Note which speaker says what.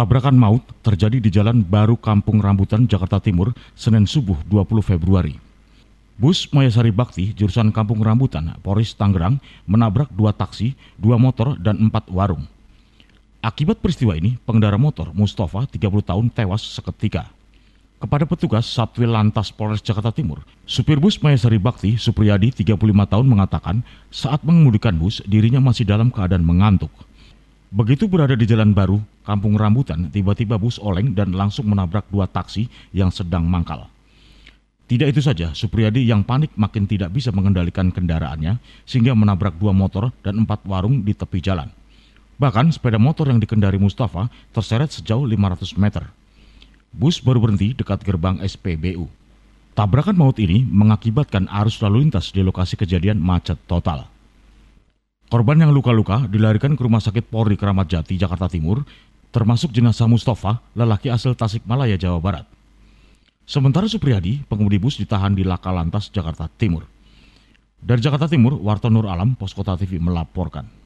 Speaker 1: Tabrakan maut terjadi di Jalan Baru Kampung Rambutan, Jakarta Timur, Senin subuh 20 Februari. Bus Mayasari Bakti jurusan Kampung Rambutan, Polres Tangerang, menabrak dua taksi, dua motor, dan empat warung. Akibat peristiwa ini, pengendara motor Mustafa, 30 tahun, tewas seketika. Kepada petugas Satwil Lantas Polres Jakarta Timur, supir bus Mayasari Bakti, Supriyadi, 35 tahun mengatakan saat mengemudikan bus dirinya masih dalam keadaan mengantuk. Begitu berada di jalan baru, Kampung Rambutan, tiba-tiba bus oleng dan langsung menabrak dua taksi yang sedang mangkal. Tidak itu saja, Supriyadi yang panik makin tidak bisa mengendalikan kendaraannya sehingga menabrak dua motor dan empat warung di tepi jalan. Bahkan sepeda motor yang dikendari Mustafa terseret sejauh 500 meter. Bus baru berhenti dekat gerbang SPBU. Tabrakan maut ini mengakibatkan arus lalu lintas di lokasi kejadian macet total. Korban yang luka-luka dilarikan ke Rumah Sakit Polri Kramat Jati, Jakarta Timur termasuk jenazah Mustafa, lelaki asal Tasikmalaya, Jawa Barat. Sementara Supriyadi, pengemudi bus ditahan di Laka Lantas, Jakarta Timur. Dari Jakarta Timur, Warta Nur Alam, Poskota TV melaporkan.